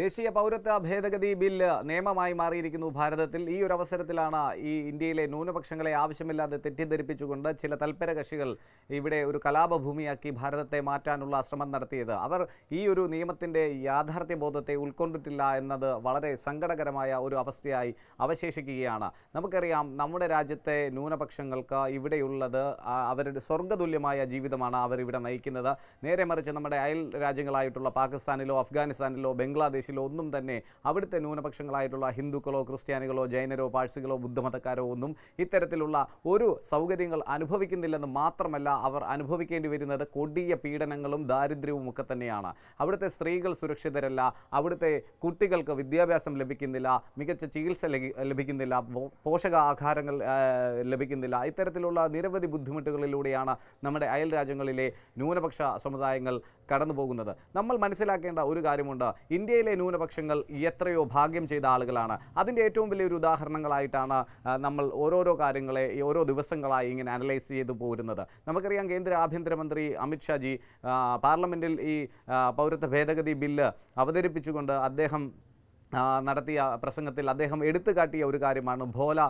ദേശീയ പൗരത്വ ഭേദഗതി ബില്ല് നിയമമായി മാറിയിരിക്കുന്നു ഭാരതത്തിൽ ഈ ഒരു അവസരത്തിലാണ് ഈ ഇന്ത്യയിലെ ന്യൂനപക്ഷങ്ങളെ ആവശ്യമില്ലാതെ തെറ്റിദ്ധരിപ്പിച്ചുകൊണ്ട് ചില തൽപര കക്ഷികൾ ഇവിടെ ഒരു കലാപഭൂമിയാക്കി ഭാരതത്തെ മാറ്റാനുള്ള ശ്രമം നടത്തിയത് അവർ ഈ ഒരു നിയമത്തിൻ്റെ യാഥാർത്ഥ്യബോധത്തെ ഉൾക്കൊണ്ടിട്ടില്ല എന്നത് വളരെ സങ്കടകരമായ ഒരു അവസ്ഥയായി അവശേഷിക്കുകയാണ് നമുക്കറിയാം നമ്മുടെ രാജ്യത്തെ ന്യൂനപക്ഷങ്ങൾക്ക് ഇവിടെയുള്ളത് അവരുടെ സ്വർഗതുല്യമായ ജീവിതമാണ് അവരിവിടെ നയിക്കുന്നത് നേരെ മറിച്ച് നമ്മുടെ അയൽ രാജ്യങ്ങളായിട്ടുള്ള പാകിസ്ഥാനിലോ അഫ്ഗാനിസ്ഥാനിലോ ബംഗ്ലാദേശ് ഒന്നും തന്നെ അവിടുത്തെ ന്യൂനപക്ഷങ്ങളായിട്ടുള്ള ഹിന്ദുക്കളോ ക്രിസ്ത്യാനികളോ ജൈനരോ പാഴ്സികളോ ബുദ്ധമതക്കാരോ ഒന്നും ഇത്തരത്തിലുള്ള ഒരു സൗകര്യങ്ങൾ അനുഭവിക്കുന്നില്ലെന്ന് മാത്രമല്ല അവർ അനുഭവിക്കേണ്ടി വരുന്നത് കൊടിയ പീഡനങ്ങളും ദാരിദ്ര്യവും ഒക്കെ തന്നെയാണ് അവിടുത്തെ സ്ത്രീകൾ സുരക്ഷിതരല്ല അവിടുത്തെ കുട്ടികൾക്ക് വിദ്യാഭ്യാസം ലഭിക്കുന്നില്ല മികച്ച ചികിത്സ ലഭിക്കുന്നില്ല പോഷകാഹാരങ്ങൾ ലഭിക്കുന്നില്ല ഇത്തരത്തിലുള്ള നിരവധി ബുദ്ധിമുട്ടുകളിലൂടെയാണ് നമ്മുടെ അയൽ രാജ്യങ്ങളിലെ ന്യൂനപക്ഷ സമുദായങ്ങൾ കടന്നു പോകുന്നത് നമ്മൾ മനസ്സിലാക്കേണ്ട ഒരു കാര്യമുണ്ട് ഇന്ത്യയിലെ ന്യൂനപക്ഷങ്ങൾ എത്രയോ ഭാഗ്യം ചെയ്ത ആളുകളാണ് അതിൻ്റെ ഏറ്റവും വലിയൊരു ഉദാഹരണങ്ങളായിട്ടാണ് നമ്മൾ ഓരോരോ കാര്യങ്ങളെ ഓരോ ദിവസങ്ങളായി ഇങ്ങനെ അനലൈസ് ചെയ്തു പോരുന്നത് നമുക്കറിയാം കേന്ദ്ര ആഭ്യന്തരമന്ത്രി അമിത്ഷാജി പാർലമെൻറ്റിൽ ഈ പൗരത്വ ഭേദഗതി ബില്ല് അവതരിപ്പിച്ചുകൊണ്ട് അദ്ദേഹം നടത്തിയ പ്രസംഗത്തിൽ അദ്ദേഹം എടുത്തു കാട്ടിയ ഒരു കാര്യമാണ് ഭോല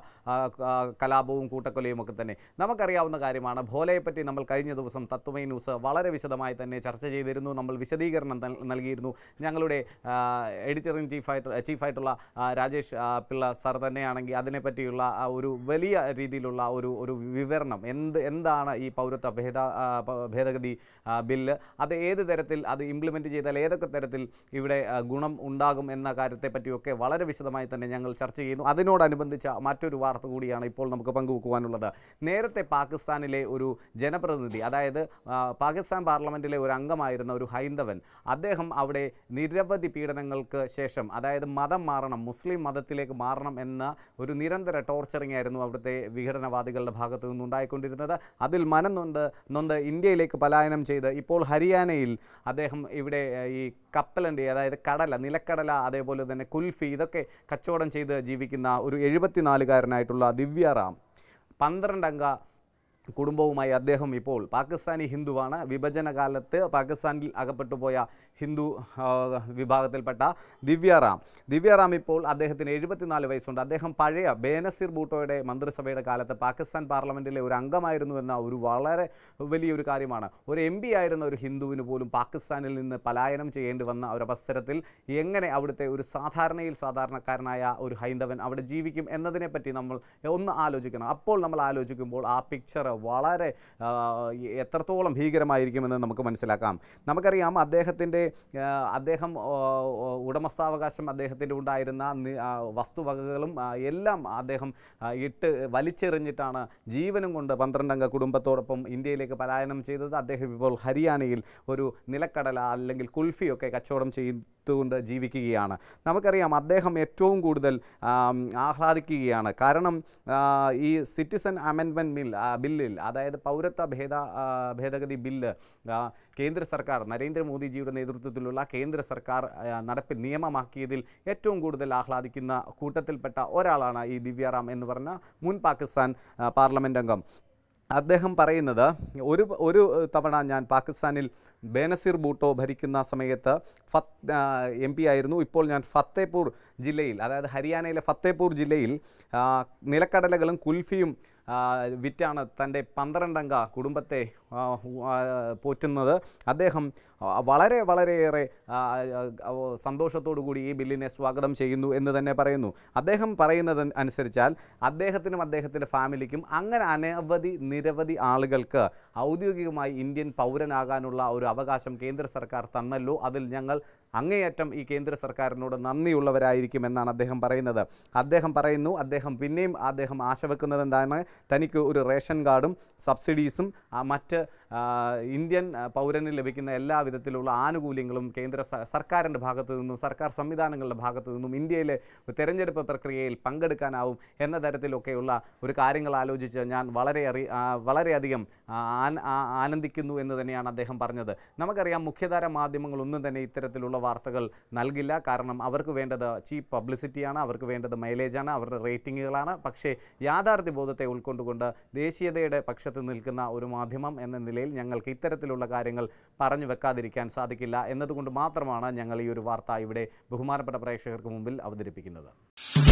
കലാപവും കൂട്ടക്കൊലയും ഒക്കെ തന്നെ നമുക്കറിയാവുന്ന കാര്യമാണ് ഭോലയെപ്പറ്റി നമ്മൾ കഴിഞ്ഞ ദിവസം തത്വമൈ ന്യൂസ് വളരെ വിശദമായി തന്നെ ചർച്ച ചെയ്തിരുന്നു നമ്മൾ വിശദീകരണം നൽകിയിരുന്നു ഞങ്ങളുടെ എഡിറ്റർ ഇൻ ചീഫായിട്ട് ചീഫായിട്ടുള്ള രാജേഷ് പിള്ള സർ തന്നെയാണെങ്കിൽ അതിനെപ്പറ്റിയുള്ള ഒരു വലിയ രീതിയിലുള്ള ഒരു ഒരു വിവരണം എന്ത് എന്താണ് ഈ പൗരത്വ ഭേദ ഭേദഗതി ബില്ല് അത് ഏത് തരത്തിൽ അത് ഇംപ്ലിമെൻറ്റ് ചെയ്താൽ ഏതൊക്കെ തരത്തിൽ ഇവിടെ ഗുണം ഉണ്ടാകും എന്ന കാര്യത്തെ പറ്റിയൊക്കെ വളരെ വിശദമായി തന്നെ ഞങ്ങൾ ചർച്ച ചെയ്യുന്നു അതിനോടനുബന്ധിച്ച മറ്റൊരു വാർത്ത കൂടിയാണ് ഇപ്പോൾ നമുക്ക് പങ്കുവെക്കുവാനുള്ളത് നേരത്തെ പാകിസ്ഥാനിലെ ഒരു ജനപ്രതിനിധി അതായത് പാകിസ്ഥാൻ പാർലമെൻറ്റിലെ ഒരു അംഗമായിരുന്ന ഒരു ഹൈന്ദവൻ അദ്ദേഹം അവിടെ നിരവധി പീഡനങ്ങൾക്ക് ശേഷം അതായത് മതം മാറണം മുസ്ലിം മതത്തിലേക്ക് മാറണം എന്ന ഒരു നിരന്തര ടോർച്ചറിംഗ് ആയിരുന്നു അവിടുത്തെ വിഘടനവാദികളുടെ ഭാഗത്തു നിന്നുണ്ടായിക്കൊണ്ടിരുന്നത് അതിൽ മനം നൊന്ത് നൊന്ത് ഇന്ത്യയിലേക്ക് പലായനം ചെയ്ത് ഇപ്പോൾ ഹരിയാനയിൽ അദ്ദേഹം ഇവിടെ ഈ കപ്പലണ്ടി അതായത് കടല നിലക്കടല അതേപോലെ തന്നെ തന്നെ കുൽഫി ഇതൊക്കെ കച്ചവടം ചെയ്ത് ജീവിക്കുന്ന ഒരു എഴുപത്തിനാലുകാരനായിട്ടുള്ള ദിവ്യ റാം പന്ത്രണ്ടംഗ കുടുംബവുമായി അദ്ദേഹം ഇപ്പോൾ പാകിസ്ഥാനി ഹിന്ദുവാണ് വിഭജന കാലത്ത് പാകിസ്ഥാനിൽ അകപ്പെട്ടു പോയ ഹിന്ദു വിഭാഗത്തിൽപ്പെട്ട ദിവ്യറാം ദിവ്യറാം ഇപ്പോൾ അദ്ദേഹത്തിന് എഴുപത്തിനാല് വയസ്സുണ്ട് അദ്ദേഹം പഴയ ബേനസിർ ഭൂട്ടോയുടെ മന്ത്രിസഭയുടെ കാലത്ത് പാകിസ്ഥാൻ പാർലമെൻറ്റിലെ ഒരു അംഗമായിരുന്നു എന്ന ഒരു വളരെ വലിയൊരു കാര്യമാണ് ഒരു എം ആയിരുന്ന ഒരു ഹിന്ദുവിന് പോലും പാകിസ്ഥാനിൽ നിന്ന് പലായനം ചെയ്യേണ്ടി വന്ന ഒരു അവസരത്തിൽ എങ്ങനെ അവിടുത്തെ ഒരു സാധാരണയിൽ സാധാരണക്കാരനായ ഒരു ഹൈന്ദവൻ അവിടെ ജീവിക്കും എന്നതിനെപ്പറ്റി നമ്മൾ ഒന്ന് ആലോചിക്കണം അപ്പോൾ നമ്മൾ ആലോചിക്കുമ്പോൾ ആ പിക്ചർ വളരെ എത്രത്തോളം ഭീകരമായിരിക്കുമെന്ന് നമുക്ക് മനസ്സിലാക്കാം നമുക്കറിയാം അദ്ദേഹത്തിൻ്റെ അദ്ദേഹം ഉടമസ്ഥാവകാശം അദ്ദേഹത്തിൻ്റെ ഉണ്ടായിരുന്ന വസ്തുവകകളും എല്ലാം അദ്ദേഹം ഇട്ട് വലിച്ചെറിഞ്ഞിട്ടാണ് ജീവനും കൊണ്ട് പന്ത്രണ്ടംഗ കുടുംബത്തോടൊപ്പം ഇന്ത്യയിലേക്ക് പലായനം ചെയ്തത് അദ്ദേഹം ഇപ്പോൾ ഹരിയാനയിൽ ഒരു നിലക്കടല അല്ലെങ്കിൽ കുൽഫിയൊക്കെ കച്ചവടം ചെയ്യും എടുത്തുകൊണ്ട് ജീവിക്കുകയാണ് നമുക്കറിയാം അദ്ദേഹം ഏറ്റവും കൂടുതൽ ആഹ്ലാദിക്കുകയാണ് കാരണം ഈ സിറ്റിസൺ അമെൻമെൻറ്റ് ബിൽ ബില്ലിൽ അതായത് പൗരത്വ ഭേദ ഭേദഗതി ബില്ല് കേന്ദ്ര സർക്കാർ നരേന്ദ്രമോദിജിയുടെ നേതൃത്വത്തിലുള്ള കേന്ദ്ര സർക്കാർ നടപ്പിൽ നിയമമാക്കിയതിൽ ഏറ്റവും കൂടുതൽ ആഹ്ലാദിക്കുന്ന കൂട്ടത്തിൽപ്പെട്ട ഒരാളാണ് ഈ ദിവ്യാറാം എന്ന് പറഞ്ഞ മുൻ പാകിസ്ഥാൻ പാർലമെൻ്റ് അംഗം അദ്ദേഹം പറയുന്നത് ഒരു ഒരു തവണ ഞാൻ പാകിസ്ഥാനിൽ ബേനസീർ ബൂട്ടോ ഭരിക്കുന്ന സമയത്ത് ഫത് എം പി ആയിരുന്നു ഇപ്പോൾ ഞാൻ ഫത്തേപൂർ ജില്ലയിൽ അതായത് ഹരിയാനയിലെ ഫത്തേപൂർ ജില്ലയിൽ നിലക്കടലകളും കുൽഫിയും വിറ്റാണ് തൻ്റെ പന്ത്രണ്ടംഗ കുടുംബത്തെ പോറ്റുന്നത് അദ്ദേഹം വളരെ വളരെയേറെ സന്തോഷത്തോടു കൂടി ഈ ബില്ലിനെ സ്വാഗതം ചെയ്യുന്നു എന്ന് തന്നെ പറയുന്നു അദ്ദേഹം പറയുന്നത് അനുസരിച്ചാൽ അദ്ദേഹത്തിനും അദ്ദേഹത്തിൻ്റെ ഫാമിലിക്കും അങ്ങനെ അനവധി നിരവധി ആളുകൾക്ക് ഔദ്യോഗികമായി ഇന്ത്യൻ പൗരനാകാനുള്ള ഒരു അവകാശം കേന്ദ്ര സർക്കാർ തന്നല്ലോ അതിൽ ഞങ്ങൾ അങ്ങേയറ്റം ഈ കേന്ദ്ര സർക്കാരിനോട് നന്ദിയുള്ളവരായിരിക്കും എന്നാണ് അദ്ദേഹം പറയുന്നത് അദ്ദേഹം പറയുന്നു അദ്ദേഹം പിന്നെയും അദ്ദേഹം ആശവെക്കുന്നത് എന്താണ് തനിക്ക് ഒരു റേഷൻ കാർഡും സബ്സിഡീസും മറ്റ് Kirche ഇന്ത്യൻ പൗരന് ലഭിക്കുന്ന എല്ലാ വിധത്തിലുള്ള ആനുകൂല്യങ്ങളും കേന്ദ്ര സർക്കാരിൻ്റെ ഭാഗത്തു നിന്നും സർക്കാർ സംവിധാനങ്ങളുടെ ഭാഗത്തു നിന്നും ഇന്ത്യയിലെ തെരഞ്ഞെടുപ്പ് പ്രക്രിയയിൽ പങ്കെടുക്കാനാവും എന്ന തരത്തിലൊക്കെയുള്ള ഒരു കാര്യങ്ങൾ ആലോചിച്ച് ഞാൻ വളരെ അറി വളരെയധികം ആനന്ദിക്കുന്നു എന്ന് തന്നെയാണ് അദ്ദേഹം പറഞ്ഞത് നമുക്കറിയാം മുഖ്യധാര മാധ്യമങ്ങൾ ഒന്നും തന്നെ ഇത്തരത്തിലുള്ള വാർത്തകൾ നൽകില്ല കാരണം അവർക്ക് വേണ്ടത് ചീപ്പ് പബ്ലിസിറ്റിയാണ് അവർക്ക് വേണ്ടത് മൈലേജാണ് അവരുടെ റേറ്റിങ്ങുകളാണ് പക്ഷേ യാഥാർത്ഥ്യ ബോധത്തെ ഉൾക്കൊണ്ടുകൊണ്ട് ദേശീയതയുടെ പക്ഷത്ത് നിൽക്കുന്ന ഒരു മാധ്യമം എന്ന നില ജില്ലയിൽ ഞങ്ങൾക്ക് ഇത്തരത്തിലുള്ള കാര്യങ്ങൾ പറഞ്ഞു വെക്കാതിരിക്കാൻ സാധിക്കില്ല എന്നതുകൊണ്ട് മാത്രമാണ് ഞങ്ങൾ ഈ ഒരു വാർത്ത ഇവിടെ ബഹുമാനപ്പെട്ട പ്രേക്ഷകർക്ക് മുമ്പിൽ അവതരിപ്പിക്കുന്നത്